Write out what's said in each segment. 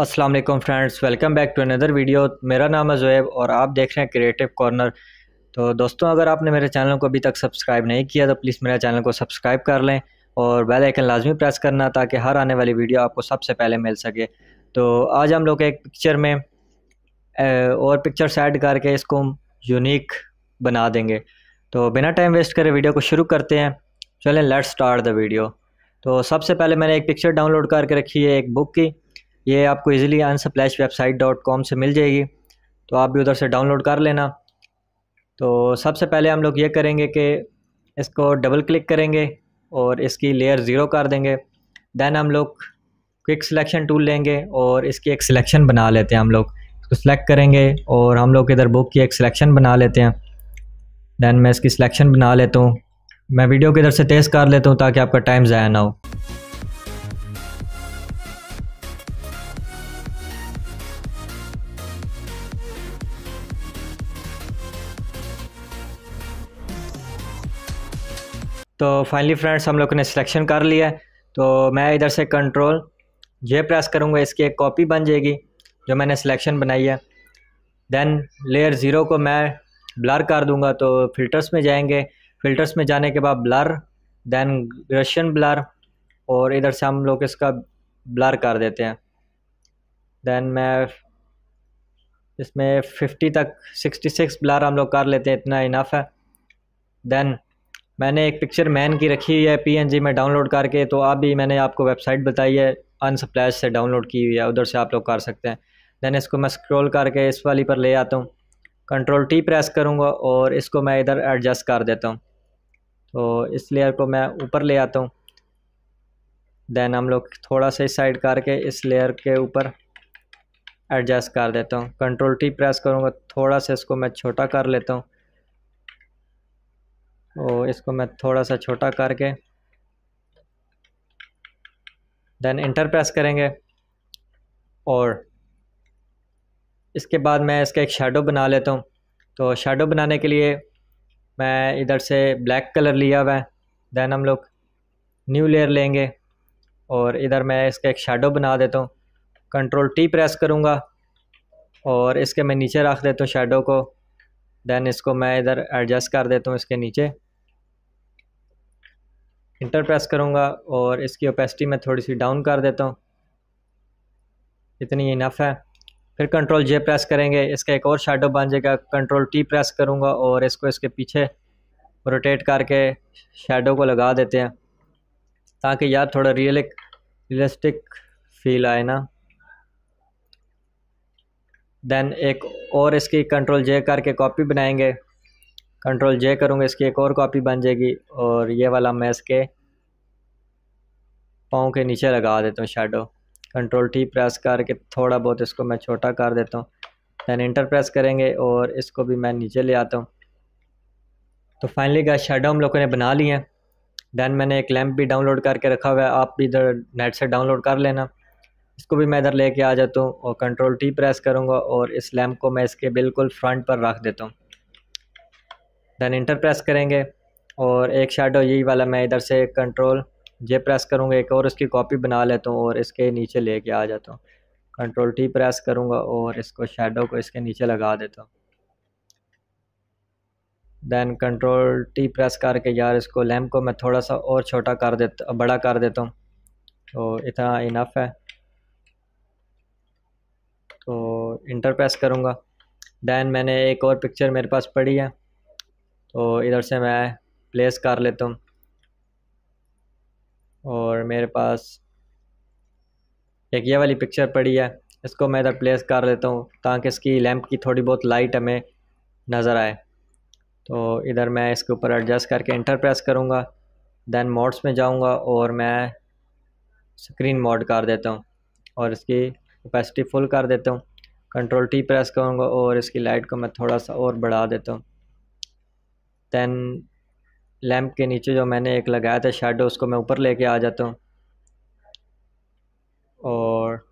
अस्सलाम वालेकुम friends welcome back to another video मेरा नाम है जोएब और आप देख रहे हैं क्रिएटिव कॉर्नर तो दोस्तों अगर आपने मेरे चैनल को अभी तक सब्सक्राइब नहीं किया तो प्लीज़ मेरे चैनल को सब्सक्राइब कर लें और बेल आइकन लाजमी प्रेस करना ताकि हर आने वाली वीडियो आपको सबसे पहले मिल सके तो आज हम लोग एक पिक्चर में और पिक्चर सेट करके इसको यूनिक बना देंगे तो बिना टाइम वेस्ट करे वीडियो को शुरू करते हैं चलें लेट्स स्टार्ट द वीडियो तो सबसे पहले मैंने एक पिक्चर डाउनलोड करके रखी है एक बुक की ये आपको easily Unsplash website dot com से मिल जाएगी तो आप भी उधर से डाउनलोड कर लेना तो सबसे पहले हम लोग ये करेंगे कि इसको डबल क्लिक करेंगे और इसकी लेयर ज़ीरो कर देंगे दैन हम लोग क्विक सिलेक्शन टूल लेंगे और इसकी एक सिलेक्शन बना लेते हैं हम लोग इसको तो सिलेक्ट करेंगे और हम लोग इधर बुक की एक सिलेक्शन बना लेते हैं दैन मैं इसकी सिलेक्शन बना लेता हूँ मैं वीडियो को इधर से तेज़ कर लेता हूँ ताकि आपका टाइम ज़ाया ना हो तो फाइनली फ्रेंड्स हम लोग ने सिलेक्शन कर लिया है तो मैं इधर से कंट्रोल ये प्रेस करूँगा इसकी एक कॉपी बन जाएगी जो मैंने सिलेक्शन बनाई है देन लेयर ज़ीरो को मैं ब्लर कर दूँगा तो फ़िल्टर्स में जाएंगे फ़िल्टर्स में जाने के बाद ब्लर दैन रशियन ब्लर और इधर से हम लोग इसका ब्लर कर देते हैं दैन मैं इसमें 50 तक 66 ब्लर हम लोग कर लेते हैं इतना इनफ है दैन मैंने एक पिक्चर मैन की रखी हुई है पीएनजी में डाउनलोड करके तो आप भी मैंने आपको वेबसाइट बताई है अनसप्लैश से डाउनलोड की हुई है उधर से आप लोग कर सकते हैं दैन इसको मैं स्क्रॉल करके इस वाली पर ले आता हूँ कंट्रोल टी प्रेस करूँगा और इसको मैं इधर एडजस्ट कर देता हूँ तो इस लेयर को मैं ऊपर ले आता हूँ देन हम लोग थोड़ा सा इस साइड करके इस लेयर के ऊपर एडजस्ट कर देता हूँ कंट्रोल टी प्रेस करूँगा थोड़ा सा इसको मैं छोटा कर लेता हूँ और इसको मैं थोड़ा सा छोटा करके देन इंटर प्रेस करेंगे और इसके बाद मैं इसका एक शेडो बना लेता हूँ तो शेडो बनाने के लिए मैं इधर से ब्लैक कलर लिया हुआ है देन हम लोग न्यू लेयर लेंगे और इधर मैं इसका एक शेडो बना देता हूँ कंट्रोल टी प्रेस करूँगा और इसके मैं नीचे रख देता हूँ शेडो को देन इसको मैं इधर एडजस्ट कर देता हूँ इसके नीचे इंटर प्रेस करूँगा और इसकी ओपेसिटी मैं थोड़ी सी डाउन कर देता हूँ इतनी इनफ है फिर कंट्रोल जे प्रेस करेंगे इसका एक और शेडो बन जाएगा कंट्रोल टी प्रेस करूँगा और इसको इसके पीछे रोटेट करके शेडो को लगा देते हैं ताकि यार थोड़ा रियलिक रियलिस्टिक फील आए ना देन एक और इसकी कंट्रोल जे करके कॉपी बनाएंगे कंट्रोल जे करूँगा इसकी एक और कॉपी बन जाएगी और ये वाला मैं इसके पाँव के नीचे लगा देता हूँ शेडो कंट्रोल टी प्रेस करके थोड़ा बहुत इसको मैं छोटा कर देता हूँ दैन इंटर प्रेस करेंगे और इसको भी मैं नीचे ले आता हूँ तो फाइनली का शेडो हम लोगों ने बना लिए हैं दैन मैंने एक लैम्प भी डाउनलोड करके रखा हुआ है आप भी इधर नेट से डाउनलोड कर लेना इसको भी मैं इधर लेके आ जाता हूँ और कंट्रोल टी प्रेस करूँगा और इस लैम्प को मैं इसके बिल्कुल फ्रंट पर रख देता हूँ दैन इंटर प्रेस करेंगे और एक शेडो यही वाला मैं इधर से कंट्रोल जे प्रेस करूँगा एक और इसकी कॉपी बना लेता हूँ और इसके नीचे लेके आ जाता हूँ कंट्रोल टी प्रेस करूँगा और इसको शेडो को इसके नीचे लगा देता हूँ दैन कंट्रोल टी प्रेस करके यार इसको लैम्प को मैं थोड़ा सा और छोटा कर देता बड़ा कर देता हूँ तो इतना इनफ है तो इंटर प्रेस करूँगा दैन मैंने एक और पिक्चर मेरे पास पड़ी है तो इधर से मैं प्लेस कर लेता हूँ और मेरे पास एक ये वाली पिक्चर पड़ी है इसको मैं इधर प्लेस कर लेता हूँ ताकि इसकी लैंप की थोड़ी बहुत लाइट हमें नज़र आए तो इधर मैं इसके ऊपर एडजस्ट करके इंटर प्रेस करूँगा दैन मोड्स में जाऊँगा और मैं स्क्रीन मोड कर देता हूँ और इसकी कैपेसिटी फुल कर देता हूँ कंट्रोल टी प्रेस करूँगा और इसकी लाइट को मैं थोड़ा सा और बढ़ा देता हूँ दैन लैम्प के नीचे जो मैंने एक लगाया था शेडो उसको मैं ऊपर लेके आ जाता हूँ और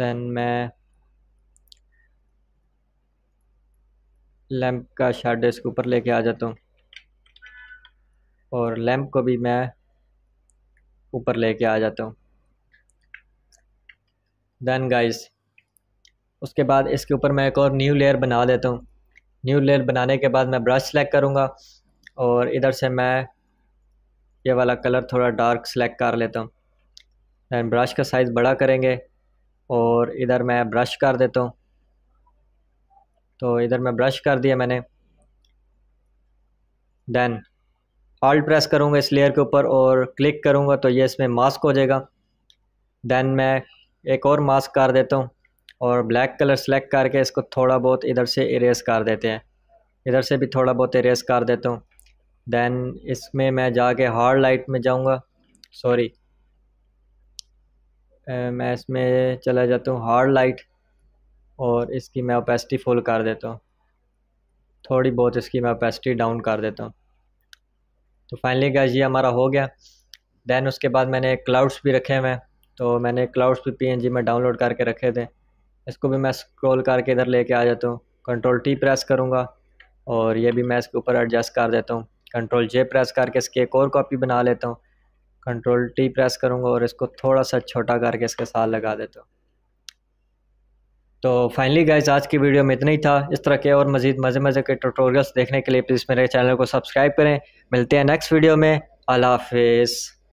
देन मैं लैम्प का शेडो इसके ऊपर लेके आ जाता हूँ और लैम्प को भी मैं ऊपर लेके आ जाता हूँ देन गाइस उसके बाद इसके ऊपर मैं एक और न्यू लेयर बना देता हूँ न्यू लेयर बनाने के बाद मैं ब्रश सेलेक्ट करूँगा और इधर से मैं ये वाला कलर थोड़ा डार्क सेलेक्ट कर लेता हूँ दैन ब्रश का साइज़ बड़ा करेंगे और इधर मैं ब्रश कर देता हूँ तो इधर मैं ब्रश कर दिया मैंने दैन ऑल्ट प्रेस करूँगा इस लेयर के ऊपर और क्लिक करूँगा तो ये इसमें मास्क हो जाएगा दैन मैं एक और मास्क कर देता हूँ और ब्लैक कलर सेलेक्ट करके इसको थोड़ा बहुत इधर से इरेस कर देते हैं इधर से भी थोड़ा बहुत इरेस कर देता हूँ दैन इसमें मैं जाके हार्ड लाइट में जाऊँगा सॉरी मैं इसमें चला जाता हूँ हार्ड लाइट और इसकी मैं ओपेसिटी फुल कर देता हूँ थोड़ी बहुत इसकी मैं ओपेसिटी डाउन कर देता हूँ तो फाइनली गैस ये हमारा हो गया देन उसके बाद मैंने क्लाउड्स भी रखे हुए हैं तो मैंने क्लाउड्स भी पीएनजी में डाउनलोड करके रखे थे इसको भी मैं स्क्रॉल करके इधर लेके आ जाता हूँ कंट्रोल टी प्रेस करूँगा और ये भी मैं इसके ऊपर एडजस्ट कर देता हूँ कंट्रोल जे प्रेस करके इसकी एक और कॉपी बना लेता हूँ कंट्रोल टी प्रेस करूँगा और इसको थोड़ा सा छोटा करके इसके साथ लगा देता हूँ तो फाइनली गाइज आज की वीडियो में इतना ही था इस तरह के और मज़ीद मज़े मज़े के ट्यूटोरियल्स देखने के लिए प्लीज़ मेरे चैनल को सब्सक्राइब करें मिलते हैं नेक्स्ट वीडियो में अल्लाह हाफिज़